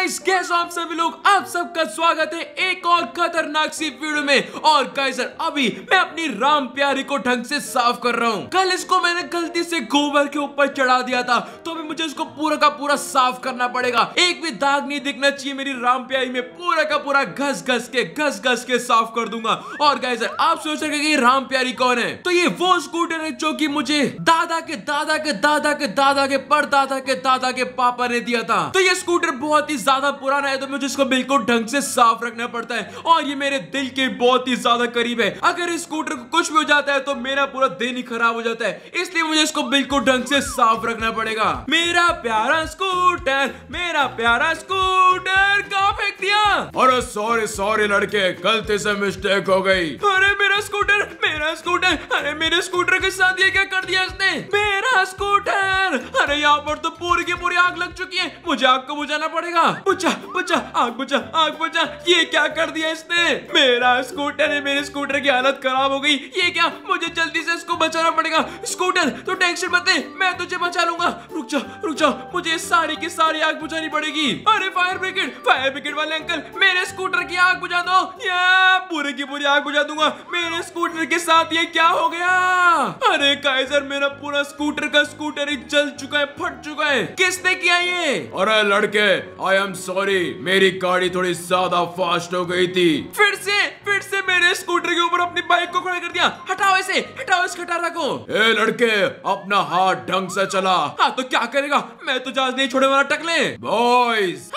guys कैसे आप सभी लोग आप सबका स्वागत है एक और खतरनाक सी वीडियो में और गाइसर अभी मैं अपनी राम प्यारी को ढंग से साफ कर रहा हूँ कल इसको मैंने गलती से गोबर के ऊपर चढ़ा दिया था तो अभी मुझे इसको पूरा का पूरा साफ करना पड़ेगा एक भी दाग नहीं दिखना चाहिए मेरी राम प्यारी में पूरा का पूरा घस घस के घस घस के साफ कर दूंगा और गाइसर आप सोच रहे की राम प्यारी कौन है तो ये वो स्कूटर है जो की मुझे दादा के दादा के दादा के दादा के परदादा के दादा के पापा ने दिया था तो ये स्कूटर बहुत ही যাদা পুরানা এডো মিজisko বিলকুল ঢংসে সাফ রাখনা পড়তা হ্যায় অর ইয়ে মেরে দিল কে বহুত হি জাদা কریب হ্যায় अगर स्कूटर কো কুছ ভি হো جاتا হ্যায় তো میرا পুরা দিনই খারাপ হো جاتا হ্যায় ইসলিয়ে মুঝে ইসকো বিলকুল ঢংসে সাফ রাখনা পড়েগা میرا پیয়ারা স্কুটার میرا پیয়ারা স্কুটার কা ফেক দিয়া আরে সারে সারে লড়কে গালতি সে মিস্টেক হো গয়ি আরে میرا স্কুটার میرا স্কুটার আরে মেরে স্কুটার কে সাথ ইয়ে ক্যা কর দিয়া ইসনে میرا স্কুটার अरे यहाँ पर तो पूरी की पूरी आग लग चुकी है मुझे आग को बुझाना पड़ेगा बुझा बुझा आग बुझा आग बुझा ये क्या कर दिया इसने मेरा स्कूटर है मेरे स्कूटर की हालत खराब हो गई ये क्या मुझे जल्दी से इसको बचाना पड़ेगा स्कूटर तो टेंशन मत ले मैं तुझे बचा लूंगा रुक जा रुक जा मुझे सारी की सारी आग बुझानी पड़ेगी अरे फायर ब्रिगेड फायर ब्रिगेड वाले अंकल मेरे स्कूटर की आग बुझा दो पूरी की पूरी आग बुझा दूंगा मेरे स्कूटर के साथ ये क्या हो गया अरे काइजर मेरा पूरा स्कूटर का स्कूटर ही जल चुका गए फट चुका है किसने किया ये अरे लड़के आई एम सॉरी मेरी गाड़ी थोड़ी ज्यादा फास्ट हो गई थी फिर से फिर से मेरे स्कूटर के ऊपर अपनी बाइक को खड़ा कर दिया हटाओ इसे हटाओ इस खटारा को ए लड़के अपना हाथ ढंग से चला हाँ तो क्या करेगा मैं तो जहाज नहीं छोड़े वाला टकले हाँ, बॉयज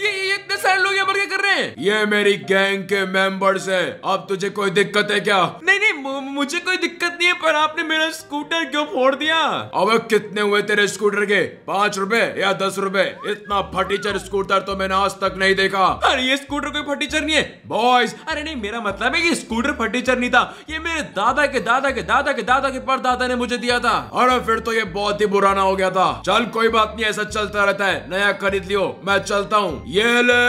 ये ये इतने सारे लोग यहाँ पर क्या कर रहे हैं ये मेरी गैंग के मेंबर्स हैं अब तुझे कोई दिक्कत है क्या नहीं नहीं मुझे कोई दिक्कत नहीं है पर आपने मेरा स्कूटर क्यों फोड़ दिया अब कितने हुए तेरे स्कूटर के पाँच रूपए या दस रूपए इतना फटीचर स्कूटर तो मैंने आज तक नहीं देखा अरे ये स्कूटर कोई फटीचर नहीं है बॉयज अरे नहीं मेरा मतलब है ये स्कूटर फटीचर नहीं था ये मेरे दादा के दादा के दादा के दादा के दादा ने मुझे दिया था अरे फिर तो ये बहुत ही बुराना हो गया था चल कोई बात नहीं ऐसा चलता रहता है नया खरीद लियो मैं चलता हूँ ये ले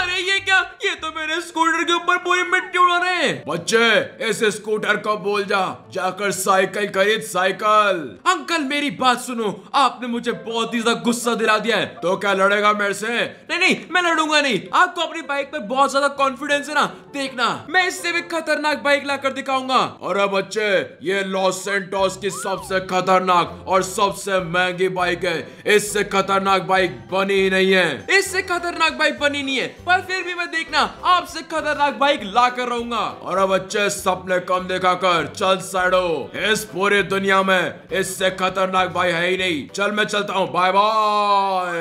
अरे ये क्या ये तो मेरे स्कूटर के ऊपर पूरी मिट्टी उड़ा रहे बच्चे ऐसे स्कूटर डॉक्टर को बोल जा जाकर साइकिल खरीद साइकिल अंकल मेरी बात सुनो आपने मुझे बहुत ही ज्यादा गुस्सा दिला दिया है तो क्या लड़ेगा मेरे से नहीं नहीं मैं लड़ूंगा नहीं आपको अपनी बाइक पर बहुत ज्यादा कॉन्फिडेंस है ना देखना मैं इससे भी खतरनाक बाइक ला दिखाऊंगा और बच्चे ये लॉस एंटोस की सबसे खतरनाक और सबसे महंगी बाइक है इससे खतरनाक बाइक बनी ही नहीं है इससे खतरनाक बाइक बनी नहीं है पर फिर भी मैं देखना आपसे खतरनाक बाइक ला कर रहूंगा और अब बच्चे सपने कम दिखा कर चल सड़ो इस पूरे दुनिया में इससे खतरनाक भाई है ही नहीं चल मैं चलता हूँ बाय बाय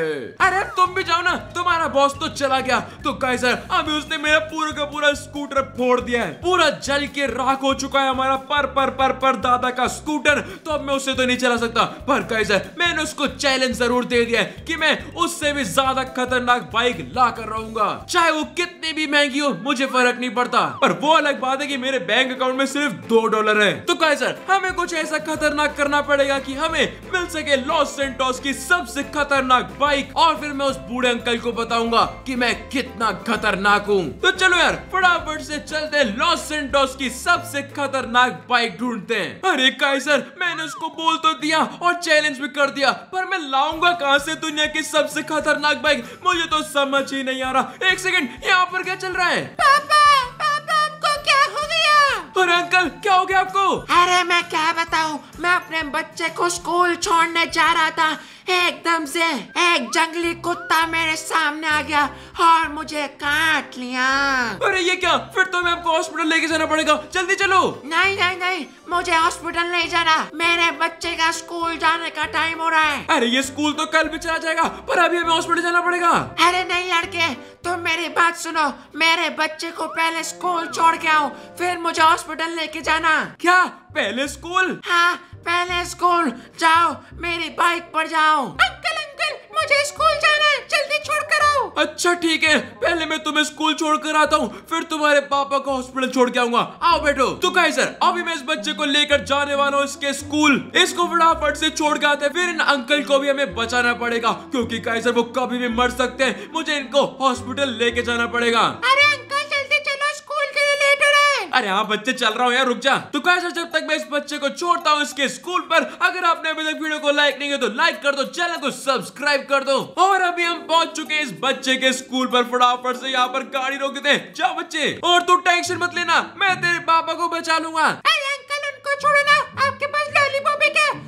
अरे तुम भी जाओ ना तुम्हारा बॉस तो चला गया तो कहे सर अभी उसने मेरा पूरा का पूरा स्कूटर फोड़ दिया है पूरा जल के राख हो चुका है हमारा पर पर पर पर दादा का स्कूटर तो अब मैं उसे तो नहीं चला सकता पर कहे सर मैंने उसको चैलेंज जरूर दे दिया है कि मैं उससे भी ज्यादा खतरनाक बाइक ला कर रहूंगा चाहे वो कितने कितनी भी महंगी हो मुझे फर्क नहीं पड़ता पर वो अलग बात है कि मेरे बैंक अकाउंट में सिर्फ दो डॉलर है तो कहे सर हमें कुछ ऐसा खतरनाक करना पड़ेगा कि हमें मिल सके लॉस सेंटोस की सबसे खतरनाक बाइक और फिर मैं उस बूढ़े अंकल को बताऊंगा कि मैं कितना खतरनाक हूँ तो चलो यार फटाफट से चलते लॉस सेंटोस की सबसे खतरनाक बाइक ढूंढते हैं अरे काय सर मैंने उसको बोल तो दिया और चैलेंज भी कर दिया पर मैं लाऊंगा कहाँ से दुनिया की सबसे खतरनाक बाइक मुझे तो समझ ही नहीं आ रहा एक सेकंड यहाँ पर पर क्या चल रहा है पापा पापा आपको क्या हो गया और अंकल क्या हो गया आपको अरे मैं क्या बताऊँ मैं अपने बच्चे को स्कूल छोड़ने जा रहा था एकदम से एक जंगली कुत्ता मेरे सामने आ गया और मुझे काट लिया अरे ये क्या फिर तो मैं आपको हॉस्पिटल लेके जाना पड़ेगा जल्दी चलो नहीं नहीं नहीं मुझे हॉस्पिटल नहीं जाना मेरे बच्चे का स्कूल जाने का टाइम हो रहा है अरे ये स्कूल तो कल भी चला जाएगा पर अभी हमें हॉस्पिटल जाना पड़ेगा अरे नहीं लड़के तो मेरी बात सुनो मेरे बच्चे को पहले स्कूल छोड़ के आओ फिर मुझे हॉस्पिटल लेके जाना क्या पहले स्कूल हाँ पहले स्कूल जाओ मेरी बाइक पर जाओ मुझे स्कूल जाना है जल्दी छोड़ कर आओ अच्छा ठीक है पहले मैं तुम्हें स्कूल छोड़ कर आता हूँ फिर तुम्हारे पापा को हॉस्पिटल छोड़ के आऊंगा आओ बैठो तो कहे सर अभी मैं इस बच्चे को लेकर जाने वाला हूँ इसके स्कूल इसको फटाफट से छोड़ के आते फिर इन अंकल को भी हमें बचाना पड़ेगा क्योंकि सर वो कभी भी मर सकते हैं मुझे इनको हॉस्पिटल लेके जाना पड़ेगा अरे अरे हाँ बच्चे चल रहा हूँ यार रुक जा तो कैसे जब तक मैं इस बच्चे को छोड़ता हूँ इसके स्कूल पर अगर आपने अभी तक वीडियो को लाइक नहीं किया तो लाइक कर दो चैनल को सब्सक्राइब कर दो और अभी हम पहुंच चुके हैं इस बच्चे के स्कूल पर फटाफट से यहाँ पर गाड़ी रोक दे जाओ बच्चे और तू टेंशन मत लेना मैं तेरे पापा को बचा लूंगा छोड़ना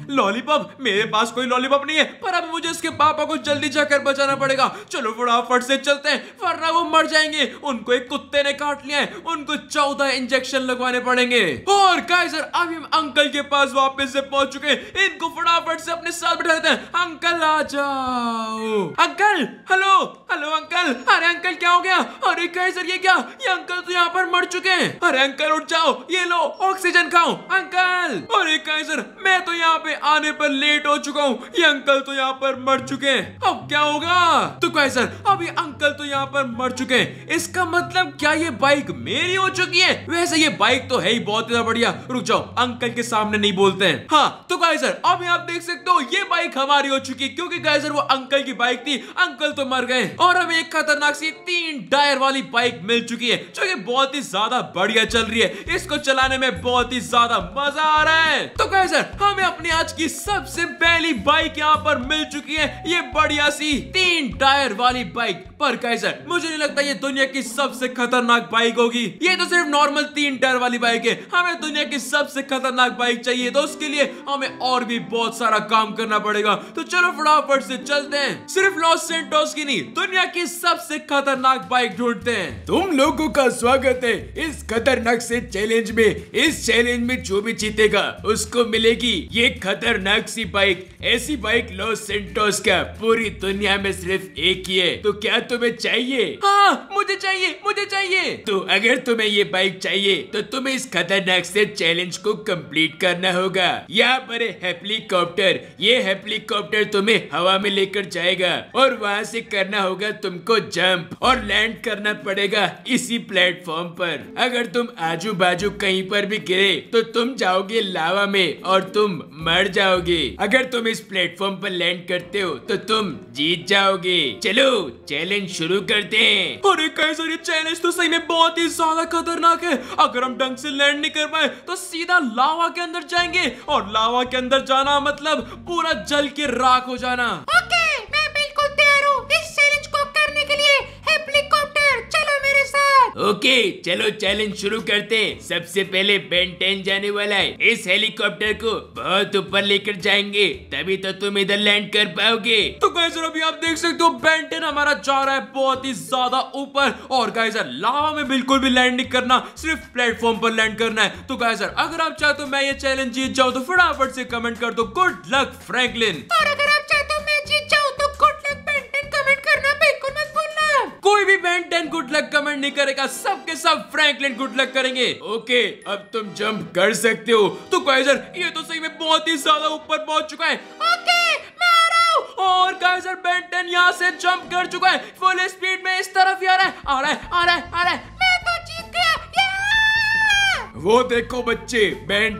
लॉलीपॉप मेरे पास कोई लॉलीपॉप नहीं है पर अब मुझे इसके पापा को जल्दी जाकर बचाना पड़ेगा चलो फटाफट से चलते हैं वरना वो मर जाएंगे उनको एक कुत्ते ने काट लिया है उनको चौदह इंजेक्शन लगवाने पड़ेंगे और काइजर अभी हम अंकल के पास वापस से पहुंच चुके हैं इनको फटाफट से अपने साथ बैठा देते हैं अंकल आ जाओ अंकल हेलो हेलो अंकल अरे अंकल क्या हो गया अरे काइजर ये क्या ये अंकल तो यहाँ पर मर चुके हैं अरे अंकल उठ जाओ ये लो ऑक्सीजन खाओ अंकल अरे कैसर मैं तो यहाँ पे मैं आने पर लेट हो चुका हूँ ये अंकल तो यहाँ पर मर चुके हैं अब क्या होगा तो कहे सर अब ये अंकल तो यहाँ पर मर चुके हैं इसका मतलब क्या ये बाइक मेरी हो चुकी है वैसे ये बाइक तो है ही बहुत ज्यादा बढ़िया रुक जाओ अंकल के सामने नहीं बोलते हैं हाँ तो कहे सर अब आप देख सकते हो ये बाइक हमारी हो चुकी है क्योंकि कहे सर वो अंकल की बाइक थी अंकल तो मर गए और हमें एक खतरनाक सी तीन टायर वाली बाइक मिल चुकी है जो की बहुत ही ज्यादा बढ़िया चल रही है इसको चलाने में बहुत ही ज्यादा मजा आ रहा है तो कहे सर हमें अपने आज आज की सबसे पहली बाइक यहाँ पर मिल चुकी है ये बढ़िया सी तीन टायर वाली बाइक पर कैसर मुझे नहीं लगता ये दुनिया की सबसे खतरनाक बाइक होगी ये तो सिर्फ नॉर्मल तीन टायर वाली बाइक है हमें दुनिया की सबसे खतरनाक बाइक चाहिए तो उसके लिए हमें और भी बहुत सारा काम करना पड़ेगा तो चलो फटाफट से चलते हैं सिर्फ लॉस सेंटोस की नहीं दुनिया की सबसे खतरनाक बाइक ढूंढते हैं तुम लोगों का स्वागत है इस खतरनाक से चैलेंज में इस चैलेंज में जो भी जीतेगा उसको मिलेगी ये खतरनाक सी बाइक ऐसी बाइक लॉस सेंटोस का पूरी दुनिया में सिर्फ एक ही है तो क्या तुम्हें चाहिए हाँ मुझे चाहिए मुझे चाहिए तो अगर तुम्हें ये बाइक चाहिए तो तुम्हें इस खतरनाक से चैलेंज को कंप्लीट करना होगा यहाँ पर हेलीकॉप्टर ये हेलीकॉप्टर तुम्हें हवा में लेकर जाएगा और वहाँ से करना होगा तुमको जंप और लैंड करना पड़ेगा इसी प्लेटफॉर्म पर अगर तुम आजू बाजू कहीं पर भी गिरे तो तुम जाओगे लावा में और तुम मर जाओगे अगर तुम इस प्लेटफॉर्म पर लैंड करते हो तो तुम जीत जाओगे चलो चैलेंज चैलेंज शुरू करते हैं और सर ये चैलेंज तो सही में बहुत ही ज्यादा खतरनाक है अगर हम ढंग से लैंड नहीं कर पाए तो सीधा लावा के अंदर जाएंगे और लावा के अंदर जाना मतलब पूरा जल के राख हो जाना ओके चलो चैलेंज शुरू करते हैं सबसे पहले बेंटेन जाने वाला है इस हेलीकॉप्टर को बहुत ऊपर लेकर जाएंगे तभी तो तुम इधर लैंड कर पाओगे तो गाइजर अभी आप देख सकते हो बेंटेन हमारा जा रहा है बहुत ही ज्यादा ऊपर और गाइजर लावा में बिल्कुल भी लैंड नहीं करना सिर्फ प्लेटफॉर्म पर लैंड करना है तो गाइजर अगर आप चाहते तो मैं ये चैलेंज जीत जाऊँ तो फटाफट से कमेंट कर दो गुड लक फ्रैंकलिन और अगर कैप्टन गुड लक कमेंट नहीं करेगा सबके सब, फ्रैंकलिन गुड लक करेंगे ओके अब तुम जंप कर सकते हो तो गाइजर ये तो सही में बहुत ही ज्यादा ऊपर पहुंच चुका है ओके और गाइजर बेंटन यहाँ से जंप कर चुका है फुल स्पीड में इस तरफ आ रहा है आ रहा है आ रहा है आ रहा है वो देखो बच्चे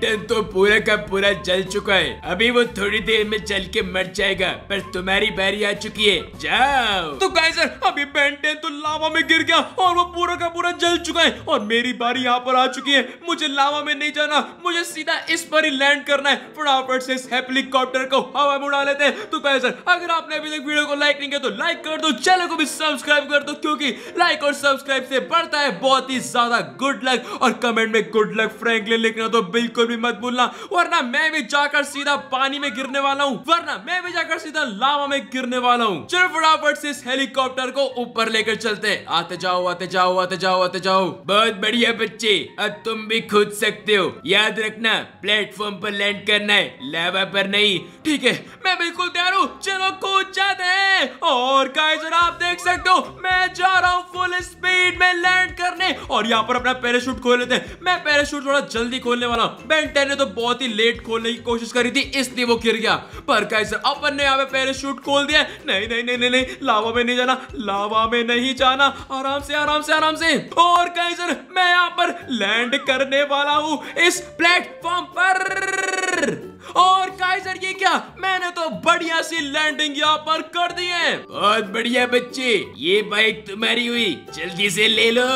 टेन तो पूरा का पूरा जल चुका है अभी वो थोड़ी देर में जल के मर जाएगा पर तुम्हारी बारी आ चुकी है जाओ तो कैसे अभी टेन तो लावा में गिर गया और वो पूरा का पूरा जल चुका है और मेरी बारी यहाँ पर आ चुकी है मुझे लावा में नहीं जाना मुझे सीधा इस पर ही लैंड करना है फटाफट से हेलीकॉप्टर को हवा में उड़ा लेते हैं तो सर अगर आपने अभी तक वीडियो को लाइक नहीं किया तो लाइक कर दो चैनल को भी सब्सक्राइब कर दो क्योंकि लाइक और सब्सक्राइब से बढ़ता है बहुत ही ज्यादा गुड लक और कमेंट में गुड लक फ्रैंकलिन लिखना तो बिल्कुल भी मत भूलना वरना मैं भी जाकर सीधा पानी में गिरने वाला हूँ वरना मैं भी जाकर सीधा लावा में गिरने वाला हूँ चलो फटाफट से इस हेलीकॉप्टर को ऊपर लेकर चलते आते जाओ आते जाओ आते जाओ आते जाओ बहुत बढ़िया बच्चे अब तुम भी खुद सकते हो याद रखना प्लेटफॉर्म पर लैंड करना है लावा पर नहीं ठीक है मैं बिल्कुल तैयार हूँ चलो कूद जाते हैं और गाइस और आप देख सकते हो मैं जा रहा हूँ फुल स्पीड में लैंड करने और यहाँ पर अपना पैराशूट खोल लेते हैं मैं पैराशूट पैराशूट थोड़ा जल्दी खोलने वाला बेंटेन ने तो बहुत ही लेट खोलने की कोशिश करी थी इसलिए वो गिर गया पर कैसे अपन ने यहाँ पे पैराशूट खोल दिया नहीं नहीं नहीं नहीं नहीं लावा में नहीं जाना लावा में नहीं जाना आराम से आराम से आराम से और कैसे मैं यहाँ पर लैंड करने वाला हूँ इस प्लेटफॉर्म पर और काइजर ये क्या मैंने तो बढ़िया सी लैंडिंग यहाँ पर कर दी है बहुत बढ़िया बच्चे ये बाइक तुम्हारी हुई जल्दी से ले लो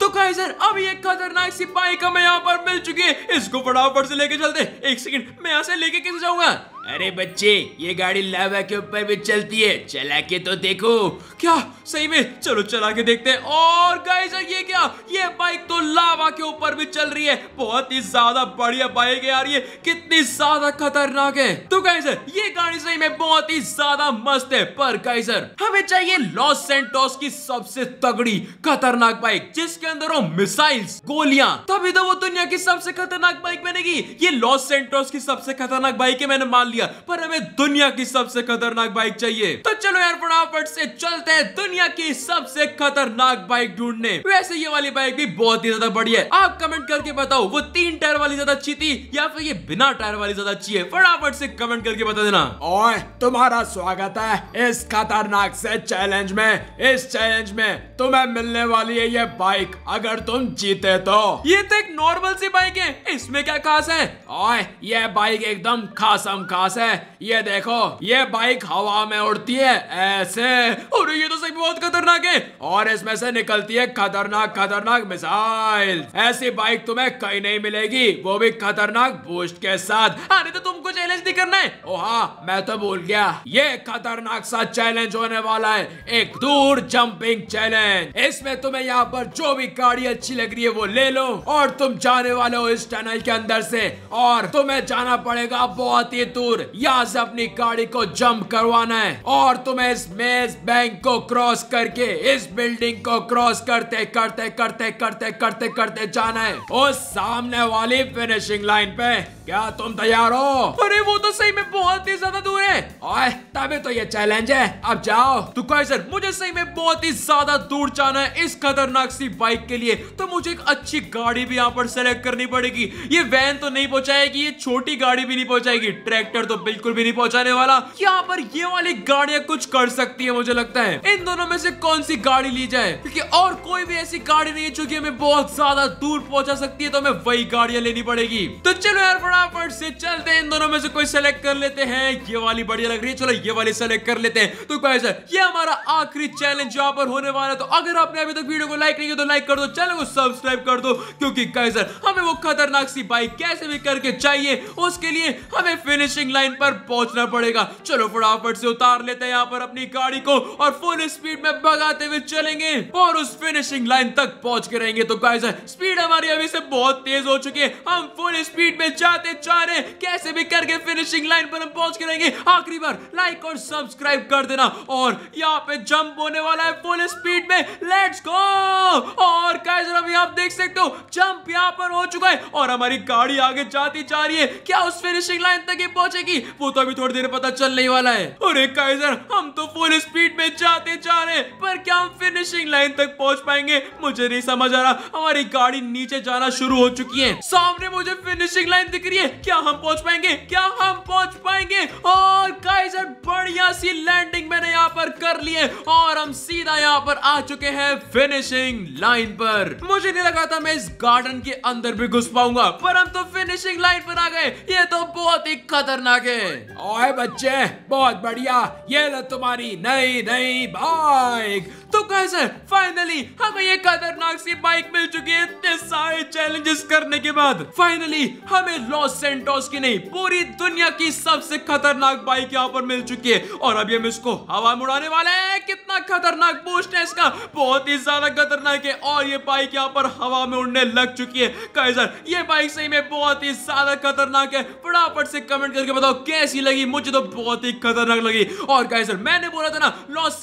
तो काइजर अब ये खतरनाक सी बाइक हमें यहाँ पर मिल चुकी है इसको फटाफट से लेके चलते एक सेकंड मैं यहाँ से लेके कैसे जाऊंगा अरे बच्चे ये गाड़ी लावा के ऊपर भी चलती है चला के तो देखो क्या सही में चलो चला के देखते हैं और गाइस ये क्या ये बाइक तो लावा के ऊपर भी चल रही है बहुत ही ज्यादा बढ़िया बाइक है यार ये कितनी ज्यादा खतरनाक है तो गाइस ये गाड़ी सही में बहुत ही ज्यादा मस्त है पर गाइस हमें चाहिए लॉस सेंटोस की सबसे तगड़ी खतरनाक बाइक जिसके अंदर हो मिसाइल्स गोलियां तभी तो वो दुनिया की सबसे खतरनाक बाइक बनेगी ये लॉस सेंटोस की सबसे खतरनाक बाइक है मैंने मान लिया पर हमें दुनिया की सबसे खतरनाक बाइक चाहिए तो चलो यार फटाफट से चलते हैं दुनिया की सबसे खतरनाक बाइक ढूंढने वैसे ये वाली बाइक भी बहुत ही ज्यादा बढ़िया है आप कमेंट करके बताओ वो तीन टायर वाली ज्यादा अच्छी थी या फिर ये बिना टायर वाली ज्यादा अच्छी है फटाफट से कमेंट करके बता देना और तुम्हारा स्वागत है इस खतरनाक से चैलेंज में इस चैलेंज में तुम्हें मिलने वाली है ये बाइक अगर तुम जीते तो ये तो एक नॉर्मल सी बाइक है इसमें क्या खास है और ये बाइक एकदम खासम खास इतिहास है ये देखो ये बाइक हवा में उड़ती है ऐसे और ये तो सही बहुत खतरनाक है और इसमें से निकलती है खतरनाक खतरनाक मिसाइल ऐसी बाइक तुम्हें कहीं नहीं मिलेगी वो भी खतरनाक बूस्ट के साथ अरे तो तुमको चैलेंज नहीं करना है ओ हाँ मैं तो भूल गया ये खतरनाक सा चैलेंज होने वाला है एक दूर जंपिंग चैलेंज इसमें तुम्हें यहाँ पर जो भी गाड़ी अच्छी लग रही है वो ले लो और तुम जाने वाले हो इस टनल के अंदर से और तुम्हें जाना पड़ेगा बहुत ही दूर दूर यहाँ से अपनी गाड़ी को जंप करवाना है और तुम्हें इस मेज बैंक को क्रॉस करके इस बिल्डिंग को क्रॉस करते करते करते करते करते करते जाना है उस सामने वाली फिनिशिंग लाइन पे क्या तुम तैयार हो अरे वो तो सही में बहुत ही ज्यादा दूर है आए, तभी तो ये चैलेंज है अब जाओ तो सर मुझे सही में बहुत ही ज्यादा दूर जाना है इस खतरनाक सी बाइक के लिए तो मुझे एक अच्छी गाड़ी भी यहाँ पर सेलेक्ट करनी पड़ेगी ये वैन तो नहीं पहुंचाएगी ये छोटी गाड़ी भी नहीं पहुंचाएगी ट्रैक्टर किलोमीटर तो बिल्कुल भी नहीं पहुंचाने वाला यहाँ पर ये वाली गाड़िया कुछ कर सकती है मुझे लगता है इन दोनों में से कौन सी गाड़ी ली जाए क्योंकि और कोई भी ऐसी गाड़ी नहीं है जो की हमें बहुत ज्यादा दूर पहुंचा सकती है तो हमें वही गाड़ियाँ लेनी पड़ेगी तो चलो यार फटाफट से चलते हैं इन दोनों में से कोई सेलेक्ट कर लेते हैं ये वाली बढ़िया लग रही है चलो ये वाली सेलेक्ट कर लेते हैं तो सर ये हमारा आखिरी चैलेंज यहाँ पर होने वाला है तो अगर आपने अभी तक वीडियो को लाइक नहीं किया तो लाइक कर दो चैनल को सब्सक्राइब कर दो क्योंकि सर हमें वो खतरनाक सी बाइक कैसे भी करके चाहिए उसके लिए हमें फिनिशिंग स्टार्टिंग लाइन पर पहुंचना पड़ेगा चलो फटाफट से उतार लेते हैं यहाँ पर अपनी गाड़ी को और फुल स्पीड में भगाते हुए चलेंगे और उस फिनिशिंग लाइन तक पहुंच के रहेंगे तो गाइस स्पीड हमारी अभी से बहुत तेज हो चुकी है हम फुल स्पीड में जाते जा रहे कैसे भी करके फिनिशिंग लाइन पर हम पहुंच के रहेंगे आखिरी बार लाइक और सब्सक्राइब कर देना और यहाँ पे जंप होने वाला है फुल स्पीड में लेट्स गो और गाइस अभी आप देख सकते हो जंप यहाँ पर हो चुका है और हमारी गाड़ी आगे जाती जा रही है क्या उस फिनिशिंग लाइन तक ही पहुंचे जाएगी वो तो अभी थोड़ी देर पता चलने वाला है अरे काइजर हम तो फुल स्पीड में जाते जा रहे पर क्या हम फिनिशिंग लाइन तक पहुंच पाएंगे मुझे नहीं समझ आ रहा हमारी गाड़ी नीचे जाना शुरू हो चुकी है सामने मुझे फिनिशिंग लाइन दिख रही है क्या हम पहुंच पाएंगे क्या हम पहुंच पाएंगे और काइजर बढ़िया सी लैंडिंग मैंने यहाँ पर कर ली है और हम सीधा यहाँ पर आ चुके हैं फिनिशिंग लाइन पर मुझे नहीं लगा था मैं इस गार्डन के अंदर भी घुस पाऊंगा पर हम तो फिनिशिंग लाइन पर आ गए ये तो बहुत ही खतरनाक बना के ओए बच्चे बहुत बढ़िया ये लो तुम्हारी नई नई बाइक तो कैसे फाइनली हमें ये खतरनाक सी बाइक मिल चुकी है इतने सारे चैलेंजेस करने के बाद फाइनली हमें लॉस सेंटोस की नहीं पूरी दुनिया की सबसे खतरनाक बाइक यहाँ पर मिल चुकी है और अभी हम इसको हवा में उड़ाने वाले हैं कितना खतरनाक बूस्ट है इसका बहुत ही ज्यादा खतरनाक है और ये बाइक यहाँ पर हवा में उड़ने लग चुकी है कैसर ये बाइक सही में बहुत ही ज्यादा खतरनाक है फटाफट से कमेंट करके बताओ कैसी लगी मुझे तो बहुत ही खतरनाक लगी और कैसर मैंने बोला था ना लॉस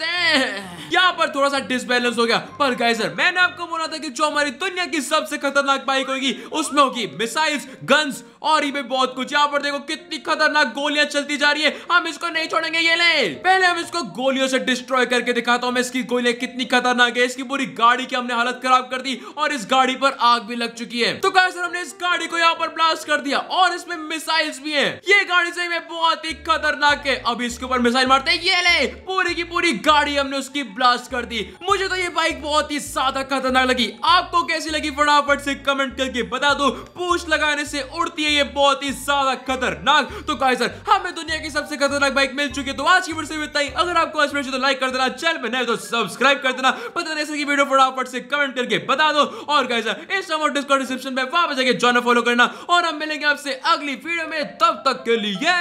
यहाँ पर थोड़ा सा डिसबैलेंस हो गया पर गाइजर मैंने आपको बोला था कि जो हमारी दुनिया की सबसे खतरनाक बाइक होगी उसमें होगी मिसाइल्स गन्स और ये बहुत कुछ यहाँ पर देखो कितनी खतरनाक गोलियां चलती जा रही है हम इसको नहीं छोड़ेंगे ये ले पहले हम इसको गोलियों से डिस्ट्रॉय करके दिखाता हूँ मैं इसकी गोलियां कितनी खतरनाक है इसकी पूरी गाड़ी की हमने हालत खराब कर दी और इस गाड़ी पर आग भी लग चुकी है तो कैसे हमने इस गाड़ी को यहाँ पर ब्लास्ट कर दिया और इसमें मिसाइल्स भी है ये गाड़ी सही में बहुत ही खतरनाक है अभी इसके ऊपर मिसाइल मारते ये ले पूरी की पूरी गाड़ी हमने उसकी ब्लास्ट कर दी मुझे तो ये बाइक बहुत ही ज्यादा खतरनाक लगी आपको कैसी लगी फटाफट से कमेंट करके बता दो पूछ लगाने से उड़ती है ये बहुत ही ज्यादा खतरनाक तो कहा सर हमें दुनिया की सबसे खतरनाक बाइक मिल चुकी है तो आज की वीडियो से बताई अगर आपको अच्छा लगे तो लाइक कर देना चैनल पर नए तो सब्सक्राइब कर देना पता नहीं सकी वीडियो फटाफट से कमेंट करके बता दो और कहा सर इस समय डिस्कॉर्ड डिस्क्रिप्शन में वापस जाके जॉन फॉलो करना और हम मिलेंगे आपसे अगली वीडियो में तब तक के लिए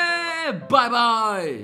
बाय बाय